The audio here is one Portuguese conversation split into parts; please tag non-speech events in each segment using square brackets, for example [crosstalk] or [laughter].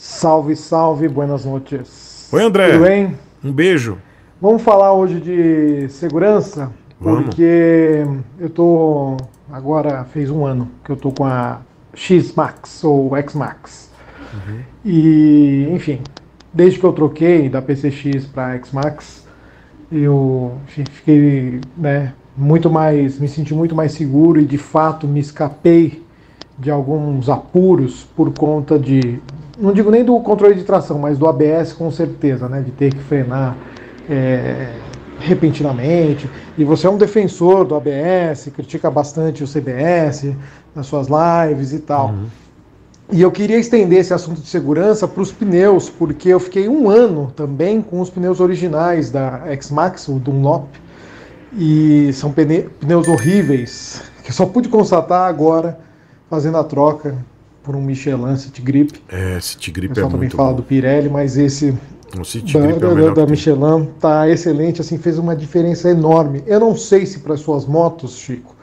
Salve, salve, buenas noites. Oi, André. Tudo bem? Um beijo. Vamos falar hoje de segurança, Vamos. porque eu tô agora fez um ano que eu tô com a X Max ou X Max. Uhum. E, enfim, desde que eu troquei da PCX para X Max, eu fiquei, né, muito mais, me senti muito mais seguro e de fato me escapei de alguns apuros por conta de não digo nem do controle de tração, mas do ABS com certeza, né? De ter que frenar é, repentinamente. E você é um defensor do ABS, critica bastante o CBS nas suas lives e tal. Uhum. E eu queria estender esse assunto de segurança para os pneus, porque eu fiquei um ano também com os pneus originais da X-Max, o Dunlop, e são pneus horríveis, que eu só pude constatar agora fazendo a troca por um Michelin City Grip. É, City Grip é muito também fala do Pirelli, mas esse o City da, Grip é o da, da Michelin tá excelente, assim, fez uma diferença enorme. Eu não sei se para suas motos, Chico,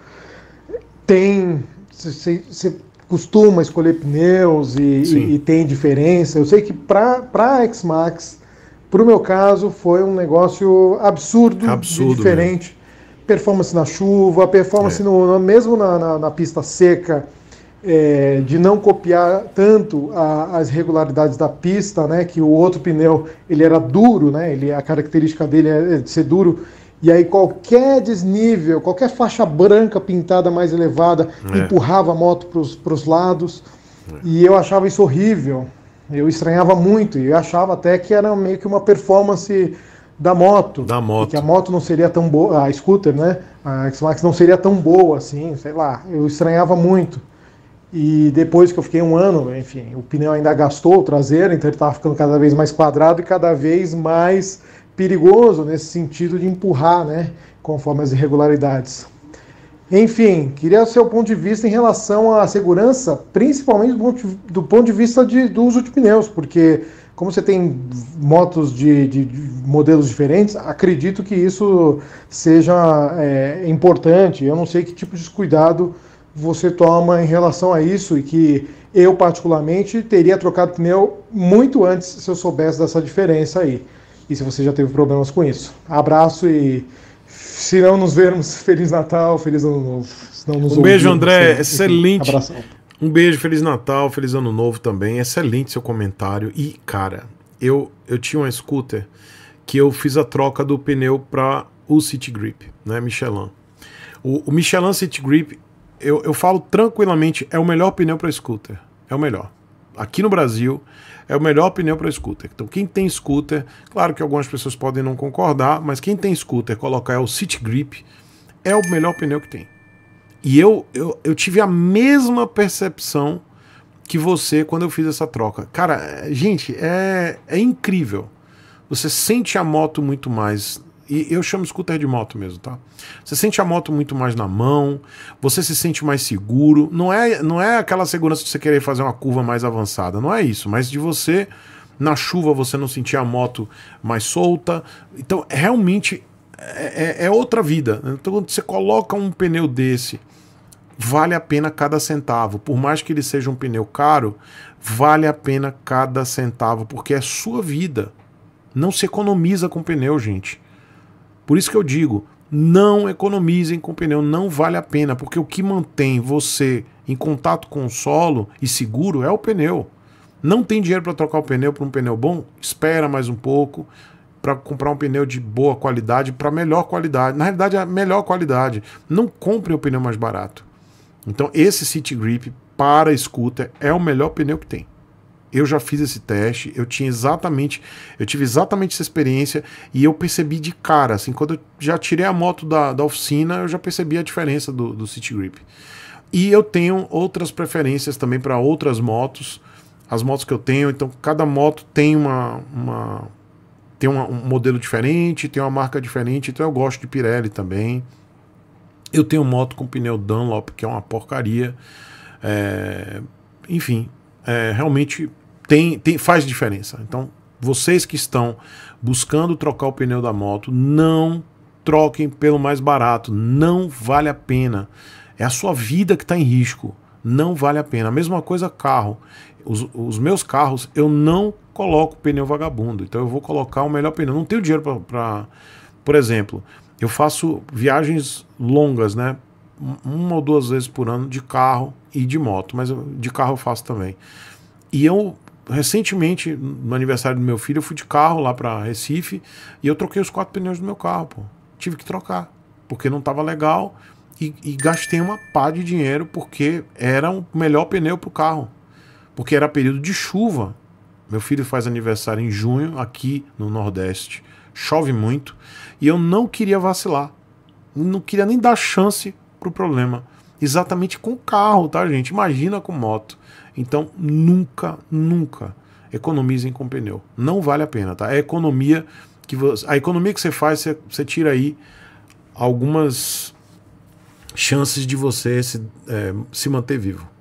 tem você costuma escolher pneus e, e, e, tem diferença. Eu sei que para a X-Max, para o meu caso, foi um negócio absurdo, absurdo diferente. Mesmo. Performance na chuva, performance é. no, mesmo na, na, na pista seca, é, de não copiar tanto a, as regularidades da pista, né? Que o outro pneu ele era duro, né? Ele a característica dele é, é de ser duro. E aí qualquer desnível, qualquer faixa branca pintada mais elevada é. empurrava a moto para os lados. É. E eu achava isso horrível. Eu estranhava muito e eu achava até que era meio que uma performance da moto. Da moto. Que a moto não seria tão boa, a scooter, né? A X-Max não seria tão boa assim, sei lá. Eu estranhava muito. E depois que eu fiquei um ano, enfim, o pneu ainda gastou o traseiro, então ele estava ficando cada vez mais quadrado e cada vez mais perigoso nesse sentido de empurrar, né, conforme as irregularidades. Enfim, queria o seu ponto de vista em relação à segurança, principalmente do ponto de vista de, do uso de pneus, porque como você tem motos de, de, de modelos diferentes, acredito que isso seja é, importante. Eu não sei que tipo de cuidado você toma em relação a isso e que eu, particularmente, teria trocado pneu muito antes se eu soubesse dessa diferença aí. E se você já teve problemas com isso. Abraço e se não nos vermos, [laughs] Feliz Natal, Feliz Ano Novo. um ouvirmos, beijo, André. Sempre. Assim, Excelente. Abração. Um beijo, Feliz Natal, Feliz Ano Novo também. Excelente seu comentário. E, cara, eu, eu tinha uma scooter que eu fiz a troca do pneu para o City Grip, né, Michelin. O, o Michelin City Grip eu, eu falo tranquilamente, é o melhor pneu para scooter. É o melhor. Aqui no Brasil, é o melhor pneu para scooter. Então, quem tem scooter, claro que algumas pessoas podem não concordar, mas quem tem scooter, colocar é o City Grip, é o melhor pneu que tem. E eu, eu, eu tive a mesma percepção que você quando eu fiz essa troca. Cara, é, gente, é, é incrível. Você sente a moto muito mais. E eu chamo scooter de moto mesmo, tá? Você sente a moto muito mais na mão, você se sente mais seguro. Não é, não é aquela segurança de você querer fazer uma curva mais avançada, não é isso, mas de você na chuva você não sentir a moto mais solta. Então, realmente é, é, é outra vida. Então, quando você coloca um pneu desse, vale a pena cada centavo. Por mais que ele seja um pneu caro, vale a pena cada centavo, porque é sua vida. Não se economiza com pneu, gente. Por isso que eu digo, não economizem com pneu, não vale a pena, porque o que mantém você em contato com o solo e seguro é o pneu. Não tem dinheiro para trocar o pneu para um pneu bom? Espera mais um pouco para comprar um pneu de boa qualidade para melhor qualidade. Na realidade, a melhor qualidade. Não compre o pneu mais barato. Então, esse City Grip para scooter é o melhor pneu que tem. Eu já fiz esse teste, eu tinha exatamente, eu tive exatamente essa experiência e eu percebi de cara, assim, quando eu já tirei a moto da, da oficina, eu já percebi a diferença do, do City Grip. E eu tenho outras preferências também para outras motos, as motos que eu tenho, então cada moto tem uma, uma tem uma, um modelo diferente, tem uma marca diferente, então eu gosto de Pirelli também. Eu tenho moto com pneu Dunlop, que é uma porcaria. É, enfim, é, realmente tem, tem, faz diferença. Então, vocês que estão buscando trocar o pneu da moto, não troquem pelo mais barato. Não vale a pena. É a sua vida que está em risco. Não vale a pena. A mesma coisa carro. Os, os meus carros, eu não coloco pneu vagabundo. Então eu vou colocar o melhor pneu. Não tenho dinheiro para. Por exemplo, eu faço viagens longas, né? uma ou duas vezes por ano de carro e de moto, mas de carro eu faço também. E eu recentemente, no aniversário do meu filho, eu fui de carro lá para Recife e eu troquei os quatro pneus do meu carro, pô. Tive que trocar, porque não estava legal e, e, gastei uma pá de dinheiro porque era o melhor pneu pro carro. Porque era período de chuva. Meu filho faz aniversário em junho aqui no Nordeste. Chove muito e eu não queria vacilar. Não queria nem dar chance para problema. Exatamente com carro, tá, gente? Imagina com moto. Então, nunca, nunca economizem com pneu. Não vale a pena, tá? É a economia que você, a economia que você faz, você, você tira aí algumas chances de você se, é, se manter vivo.